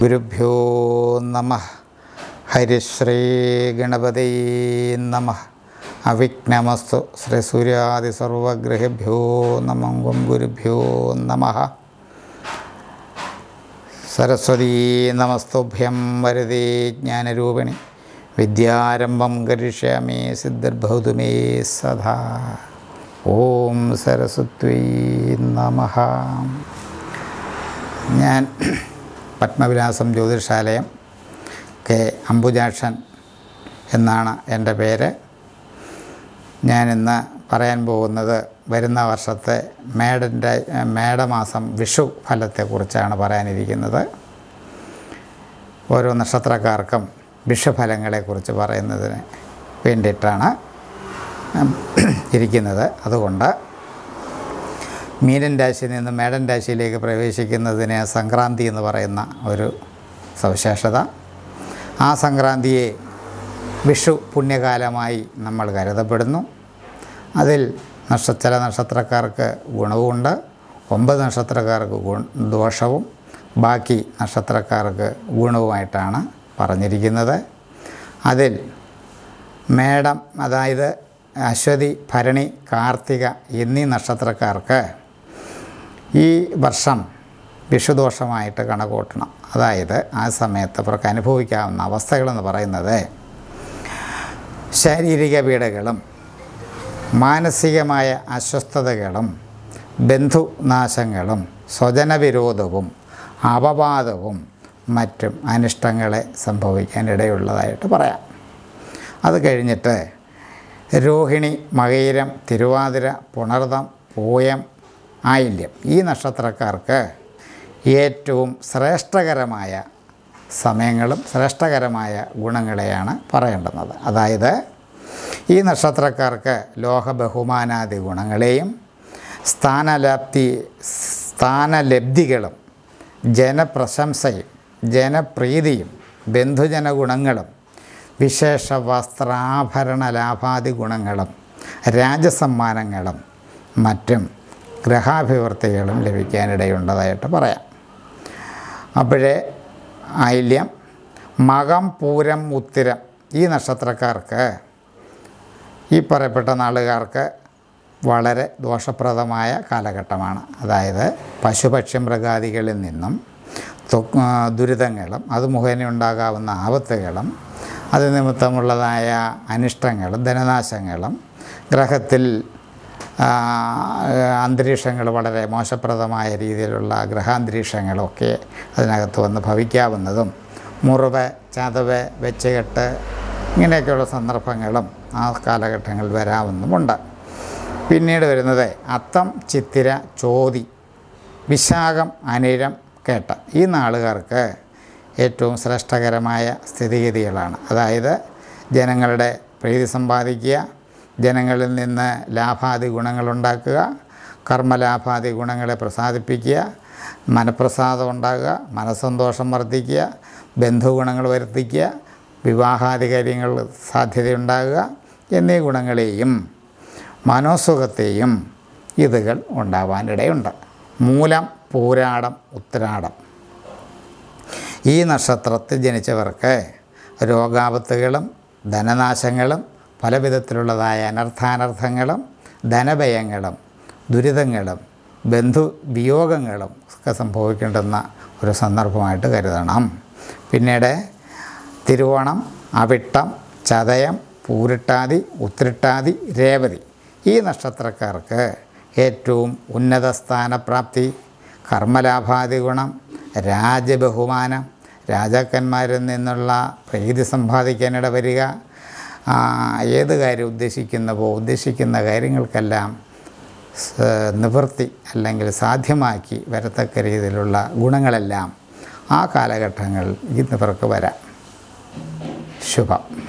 ഗുരുഭ്യോ നമ ഹരിശ്രീ ഗണപതി നമ അവിഘ്നമസ്തു ശ്രീ സൂര്യാദി സർവഗ്രഹഭ്യോ നമങ്കും ഗുരുഭ്യോ നമ സരസ്വതീ നമസ്തുഭ്യം വരതി ജ്ഞാനരൂപിണി വിദ്യാരംഭം കരിഷ്യാമി സിദ്ധർഭൗതുമേ സദാ ഓം സരസ്വത്വീ നമ ഞാൻ പത്മവിലാസം ജ്യോതിഷാലയം കെ അംബുജാക്ഷൻ എന്നാണ് എൻ്റെ പേര് ഞാനിന്ന് പറയാൻ പോകുന്നത് വരുന്ന വർഷത്തെ മേടൻ്റെ മേടമാസം വിഷു ഫലത്തെക്കുറിച്ചാണ് പറയാനിരിക്കുന്നത് ഓരോ നക്ഷത്രക്കാർക്കും വിഷുഫലങ്ങളെക്കുറിച്ച് പറയുന്നതിന് വേണ്ടിയിട്ടാണ് ഇരിക്കുന്നത് അതുകൊണ്ട് മീനൻ രാശിയിൽ നിന്ന് മേടൻ രാശിയിലേക്ക് പ്രവേശിക്കുന്നതിന് സംക്രാന്തി എന്ന് പറയുന്ന ഒരു സവിശേഷത ആ സംക്രാന്തിയെ വിഷു പുണ്യകാലമായി നമ്മൾ കരുതപ്പെടുന്നു അതിൽ നക്ഷത്ര നക്ഷത്രക്കാർക്ക് ഗുണവുമുണ്ട് ഒമ്പത് നക്ഷത്രക്കാർക്ക് ദോഷവും ബാക്കി നക്ഷത്രക്കാർക്ക് ഗുണവുമായിട്ടാണ് പറഞ്ഞിരിക്കുന്നത് അതിൽ മേടം അതായത് അശ്വതി ഭരണി കാർത്തിക എന്നീ നക്ഷത്രക്കാർക്ക് ഈ വർഷം വിഷുദോഷമായിട്ട് കണക്കൂട്ടണം അതായത് ആ സമയത്ത് അവർക്ക് അനുഭവിക്കാവുന്ന അവസ്ഥകളെന്ന് പറയുന്നത് ശാരീരിക പീഡകളും മാനസികമായ അസ്വസ്ഥതകളും ബന്ധുനാശങ്ങളും സ്വജനവിരോധവും അപവാദവും മറ്റും അനിഷ്ടങ്ങളെ സംഭവിക്കാൻ ഇടയുള്ളതായിട്ട് പറയാം അത് കഴിഞ്ഞിട്ട് രോഹിണി മകയിരം തിരുവാതിര പുണർതം പൂയം ആയില്യം ഈ നക്ഷത്രക്കാർക്ക് ഏറ്റവും ശ്രേഷ്ഠകരമായ സമയങ്ങളും ശ്രേഷ്ഠകരമായ ഗുണങ്ങളെയാണ് പറയേണ്ടുന്നത് അതായത് ഈ നക്ഷത്രക്കാർക്ക് ലോഹ ബഹുമാനാദി ഗുണങ്ങളെയും സ്ഥാനലാപ്തി സ്ഥാനലബ്ധികളും ജനപ്രശംസയും ജനപ്രീതിയും ബന്ധുജന ഗുണങ്ങളും വിശേഷ വസ്ത്രാഭരണ ലാഭാദി ഗുണങ്ങളും രാജസമ്മാനങ്ങളും മറ്റും ഗ്രഹാഭിവൃദ്ധികളും ലഭിക്കാനിടയുണ്ടതായിട്ട് പറയാം അപ്പോഴേ ആയില്യം മകം പൂരം ഉത്തിരം ഈ നക്ഷത്രക്കാർക്ക് ഈ പറയപ്പെട്ട നാളുകാർക്ക് വളരെ ദോഷപ്രദമായ കാലഘട്ടമാണ് അതായത് പശുപക്ഷി മൃഗാദികളിൽ നിന്നും ദുരിതങ്ങളും അത് മുഖേന ഉണ്ടാകാവുന്ന ആപത്തുകളും അത് നിമിത്തമുള്ളതായ അനിഷ്ടങ്ങളും ധനനാശങ്ങളും ഗ്രഹത്തിൽ അന്തരീക്ഷങ്ങൾ വളരെ മോശപ്രദമായ രീതിയിലുള്ള ഗ്രഹാന്തരീക്ഷങ്ങളൊക്കെ അതിനകത്ത് വന്ന് ഭവിക്കാവുന്നതും മുറിവ് ചതവ് വെച്ചുകെട്ട് ഇങ്ങനെയൊക്കെയുള്ള സന്ദർഭങ്ങളും ആ കാലഘട്ടങ്ങളിൽ വരാവുന്നുമുണ്ട് പിന്നീട് വരുന്നത് അത്തം ചിത്തിര ചോതി വിശാഖം അനിരം കേട്ട ഈ നാളുകാർക്ക് ഏറ്റവും ശ്രേഷ്ഠകരമായ സ്ഥിതിഗതികളാണ് അതായത് ജനങ്ങളുടെ പ്രീതി സമ്പാദിക്കുക ജനങ്ങളിൽ നിന്ന് ലാഭാദി ഗുണങ്ങളുണ്ടാക്കുക കർമ്മലാഭാദി ഗുണങ്ങളെ പ്രസാദിപ്പിക്കുക മനഃപ്രസാദം ഉണ്ടാകുക മനസ്സന്തോഷം വർദ്ധിക്കുക ബന്ധുഗുണങ്ങൾ വരുത്തിക്കുക വിവാഹാദി കാര്യങ്ങൾ സാധ്യതയുണ്ടാകുക എന്നീ ഗുണങ്ങളെയും മനോസുഖത്തെയും ഇതുകൾ ഉണ്ടാവാനിടയുണ്ട് മൂലം പൂരാടം ഉത്തരാടം ഈ നക്ഷത്രത്തിൽ ജനിച്ചവർക്ക് രോഗാപത്തുകളും ധനനാശങ്ങളും പല വിധത്തിലുള്ളതായ അനർത്ഥാനർത്ഥങ്ങളും ധനഭയങ്ങളും ദുരിതങ്ങളും ബന്ധു വിയോഗങ്ങളും ഒക്കെ സംഭവിക്കേണ്ടുന്ന ഒരു സന്ദർഭമായിട്ട് കരുതണം പിന്നീട് തിരുവോണം അവിട്ടം ചതയം പൂരിട്ടാതി ഉത്തിരിട്ടാതി രേവതി ഈ നക്ഷത്രക്കാർക്ക് ഏറ്റവും ഉന്നത സ്ഥാനപ്രാപ്തി കർമ്മലാഭാതി ഗുണം രാജബഹുമാനം രാജാക്കന്മാരിൽ നിന്നുള്ള പ്രീതി സമ്പാദിക്കാനിട വരിക ഏത് കാര്യം ഉദ്ദേശിക്കുന്നവോ ഉദ്ദേശിക്കുന്ന കാര്യങ്ങൾക്കെല്ലാം നിവൃത്തി അല്ലെങ്കിൽ സാധ്യമാക്കി വരത്തക്ക രീതിയിലുള്ള ഗുണങ്ങളെല്ലാം ആ കാലഘട്ടങ്ങളിൽ ഇന്നിവർക്ക് വരാം ശുഭം